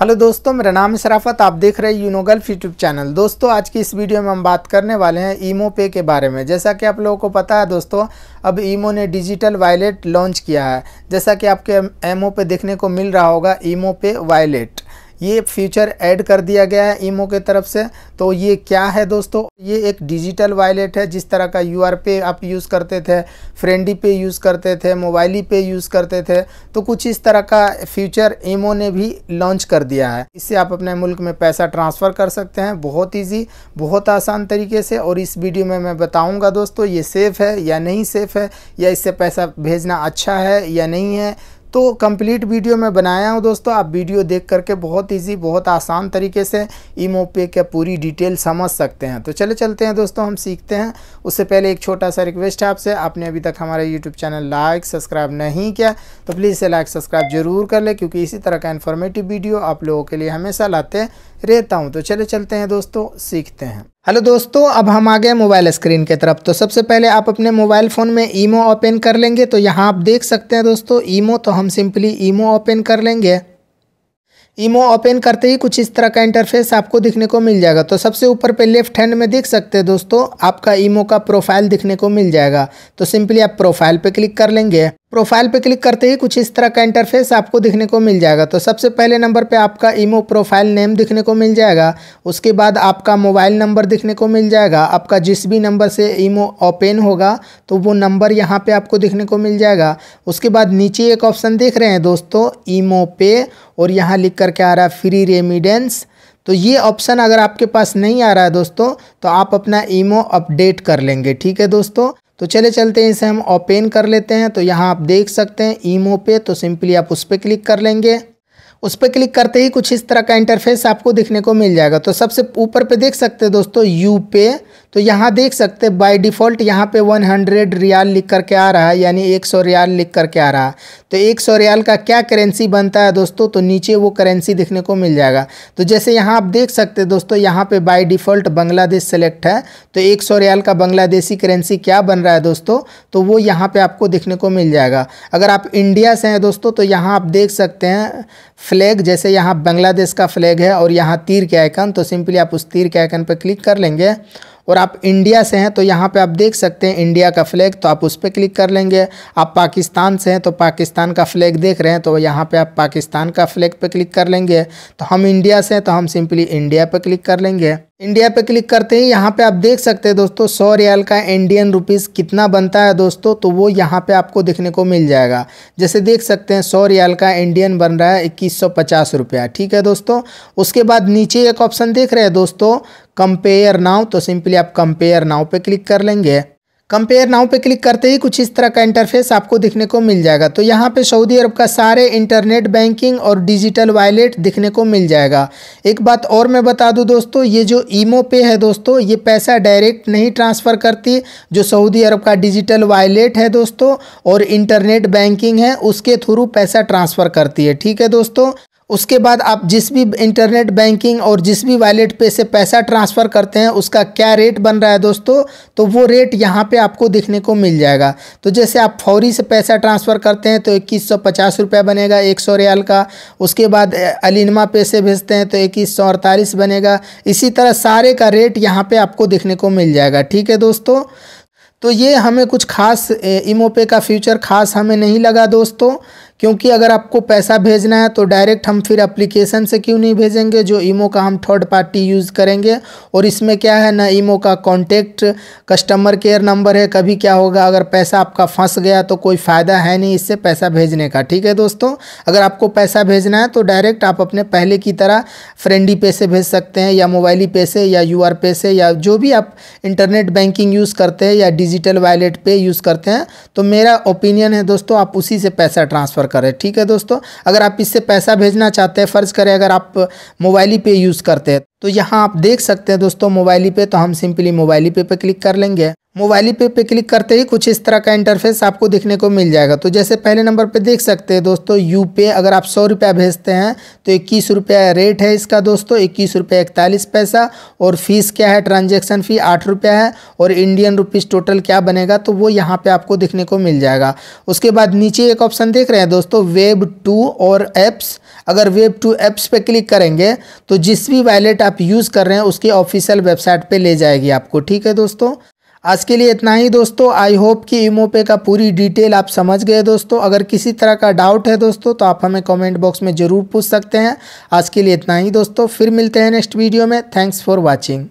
hello दोस्तों मेरा नाम शराफत आप देख रहे हैं यूनोगल्फ यूट्यूब चैनल दोस्तों आज की इस वीडियो में हम बात करने वाले हैं ईमो पे के बारे में जैसा कि आप लोगों को पता है दोस्तों अब ईमो ने डिजिटल वायलेट लॉन्च किया है जैसा कि आपके एमओ पे देखने को मिल रहा होगा ईमो पे वायलेट ये फीचर ऐड कर दिया गया है ईमो के तरफ से तो ये क्या है दोस्तों ये एक डिजिटल वॉलेट है जिस तरह का यू पे आप यूज़ करते थे फ्रेंडी पे यूज़ करते थे मोबाइली पे यूज़ करते थे तो कुछ इस तरह का फ्यूचर ईमो ने भी लॉन्च कर दिया है इससे आप अपने मुल्क में पैसा ट्रांसफ़र कर सकते हैं बहुत ईजी बहुत आसान तरीके से और इस वीडियो में मैं बताऊँगा दोस्तों ये सेफ़ है या नहीं सेफ़ है या इससे पैसा भेजना अच्छा है या नहीं है तो कंप्लीट वीडियो मैं बनाया हूँ दोस्तों आप वीडियो देख करके बहुत इजी बहुत आसान तरीके से ईमो पे का पूरी डिटेल समझ सकते हैं तो चले चलते हैं दोस्तों हम सीखते हैं उससे पहले एक छोटा सा रिक्वेस्ट है आपसे आपने अभी तक हमारा यूट्यूब चैनल लाइक सब्सक्राइब नहीं किया तो प्लीज़ इसे लाइक सब्सक्राइब जरूर कर ले क्योंकि इसी तरह का इन्फॉर्मेटिव वीडियो आप लोगों के लिए हमेशा लाते रहता हूँ तो चले चलते हैं दोस्तों सीखते हैं हेलो दोस्तों अब हम आ गए मोबाइल स्क्रीन के तरफ तो सबसे पहले आप अपने मोबाइल फ़ोन में ईमो ओपन कर लेंगे तो यहाँ आप देख सकते हैं दोस्तों ईमो तो हम सिंपली ईमो ओपन कर लेंगे ईमो ओपन करते ही कुछ इस तरह का इंटरफेस आपको दिखने को मिल जाएगा तो सबसे ऊपर पे लेफ्ट हैंड में देख सकते हैं दोस्तों आपका ईमो का प्रोफाइल दिखने को मिल जाएगा तो सिंपली आप प्रोफाइल पर क्लिक कर लेंगे प्रोफाइल पे क्लिक करते ही कुछ इस तरह का इंटरफेस आपको दिखने को मिल जाएगा तो सबसे पहले नंबर पे आपका ईमो प्रोफाइल नेम दिखने को मिल जाएगा उसके बाद आपका मोबाइल नंबर दिखने को मिल जाएगा आपका जिस भी नंबर से ईमो ओपन होगा तो वो नंबर यहाँ पे आपको दिखने को मिल जाएगा उसके बाद नीचे एक ऑप्शन देख रहे हैं दोस्तों ईमो पे और यहाँ लिख करके आ रहा है फ्री रेमिडेंस तो ये ऑप्शन अगर आपके पास नहीं आ रहा है दोस्तों तो आप अपना ईमो अपडेट कर लेंगे ठीक है दोस्तों तो चले चलते हैं इसे हम ओपन कर लेते हैं तो यहाँ आप देख सकते हैं ईमो पे तो सिंपली आप उस पर क्लिक कर लेंगे उस पर क्लिक करते ही कुछ इस तरह का इंटरफेस आपको दिखने को मिल जाएगा तो सबसे ऊपर पे देख सकते हैं दोस्तों यू पे तो यहाँ देख सकते हैं बाय डिफ़ॉल्ट यहाँ पे 100 रियाल लिख करके आ रहा है यानी 100 रियाल लिख करके आ रहा है तो 100 रियाल का क्या करेंसी बनता है दोस्तों तो नीचे वो करेंसी देखने को मिल जाएगा तो जैसे यहाँ आप देख सकते हैं दोस्तों यहाँ पर बाई डिफ़ॉल्ट बांग्लादेश सेलेक्ट है तो एक रियाल का बांग्लादेशी करेंसी क्या बन रहा है दोस्तों तो वो यहाँ पर आपको देखने को मिल जाएगा अगर आप इंडिया से हैं दोस्तों तो यहाँ आप देख सकते हैं फ्लैग जैसे यहाँ बांग्लादेश का फ्लैग है और यहाँ तीर के आइकन तो सिंपली आप उस तीर के आइकन पर क्लिक कर लेंगे और आप इंडिया से हैं तो यहाँ पे आप देख सकते हैं इंडिया का फ्लैग तो आप उस पर क्लिक कर लेंगे आप पाकिस्तान से हैं तो पाकिस्तान का फ्लैग देख रहे हैं तो यहाँ पे आप पाकिस्तान का फ्लैग पे क्लिक कर लेंगे तो हम इंडिया से हैं तो हम सिंपली इंडिया पे क्लिक कर लेंगे इंडिया पे क्लिक करते हैं यहाँ पे आप देख सकते हैं दोस्तों सौ रियाल का इंडियन रुपीस कितना बनता है दोस्तों तो वो यहाँ पे आपको देखने को मिल जाएगा जैसे देख सकते हैं सौ रियाल का इंडियन बन रहा है इक्कीस सौ पचास रुपया ठीक है दोस्तों उसके बाद नीचे एक ऑप्शन देख रहे हैं दोस्तों कंपेयर नाव तो सिंपली आप कंपेयर नाव पर क्लिक कर लेंगे कंपेयर नाउ पे क्लिक करते ही कुछ इस तरह का इंटरफेस आपको दिखने को मिल जाएगा तो यहाँ पे सऊदी अरब का सारे इंटरनेट बैंकिंग और डिजिटल वॉलेट दिखने को मिल जाएगा एक बात और मैं बता दूँ दोस्तों ये जो ईमो e पे है दोस्तों ये पैसा डायरेक्ट नहीं ट्रांसफ़र करती जो सऊदी अरब का डिजिटल वॉलेट है दोस्तों और इंटरनेट बैंकिंग है उसके थ्रू पैसा ट्रांसफ़र करती है ठीक है दोस्तों उसके बाद आप जिस भी इंटरनेट बैंकिंग और जिस भी वैलेट पे से पैसा ट्रांसफ़र करते हैं उसका क्या रेट बन रहा है दोस्तों तो वो रेट यहाँ पे आपको देखने को मिल जाएगा तो जैसे आप फौरी से पैसा ट्रांसफ़र करते हैं तो इक्कीस सौ पचास रुपया बनेगा एक सौ रियाल का उसके बाद अलिनमा पे से भेजते हैं तो इक्कीस सौ अड़तालीस बनेगा इसी तरह सारे का रेट यहाँ पर आपको देखने को मिल जाएगा ठीक है दोस्तों तो ये हमें कुछ खास इमोपे का फ्यूचर खास हमें नहीं लगा दोस्तों क्योंकि अगर आपको पैसा भेजना है तो डायरेक्ट हम फिर एप्लीकेशन से क्यों नहीं भेजेंगे जो ईमो का हम थर्ड पार्टी यूज़ करेंगे और इसमें क्या है ना ईमो का कॉन्टेक्ट कस्टमर केयर नंबर है कभी क्या होगा अगर पैसा आपका फंस गया तो कोई फ़ायदा है नहीं इससे पैसा भेजने का ठीक है दोस्तों अगर आपको पैसा भेजना है तो डायरेक्ट आप अपने पहले की तरह फ्रेंडी पे से भेज सकते हैं या मोबाइली पे से या यू पे से या जो भी आप इंटरनेट बैंकिंग यूज़ करते हैं या डिजिटल वैलेट पे यूज़ करते हैं तो मेरा ओपिनियन है दोस्तों आप उसी से पैसा ट्रांसफ़र कवर करे ठीक है दोस्तों अगर आप इससे पैसा भेजना चाहते हैं फ़र्ज़ करें अगर आप मोबाइल ही पे यूज़ करते हैं तो यहाँ आप देख सकते हैं दोस्तों मोबाइल ही पे तो हम सिंपली मोबाइल ही पे पर क्लिक कर लेंगे मोबाइल पे पे क्लिक करते ही कुछ इस तरह का इंटरफेस आपको देखने को मिल जाएगा तो जैसे पहले नंबर पे देख सकते हैं दोस्तों यू पे अगर आप सौ रुपया भेजते हैं तो इक्कीस रुपया रेट है इसका दोस्तों इक्कीस रुपया इकतालीस पैसा और फीस क्या है ट्रांजैक्शन फ़ी आठ रुपया है और इंडियन रुपीज़ टोटल क्या बनेगा तो वो यहाँ पर आपको देखने को मिल जाएगा उसके बाद नीचे एक ऑप्शन देख रहे हैं दोस्तों वेब टू और ऐप्स अगर वेब टू ऐप्स पर क्लिक करेंगे तो जिस भी वैलेट आप यूज़ कर रहे हैं उसकी ऑफिशियल वेबसाइट पर ले जाएगी आपको ठीक है दोस्तों आज के लिए इतना ही दोस्तों आई होप कि ईमो पे का पूरी डिटेल आप समझ गए दोस्तों अगर किसी तरह का डाउट है दोस्तों तो आप हमें कमेंट बॉक्स में ज़रूर पूछ सकते हैं आज के लिए इतना ही दोस्तों फिर मिलते हैं नेक्स्ट वीडियो में थैंक्स फॉर वॉचिंग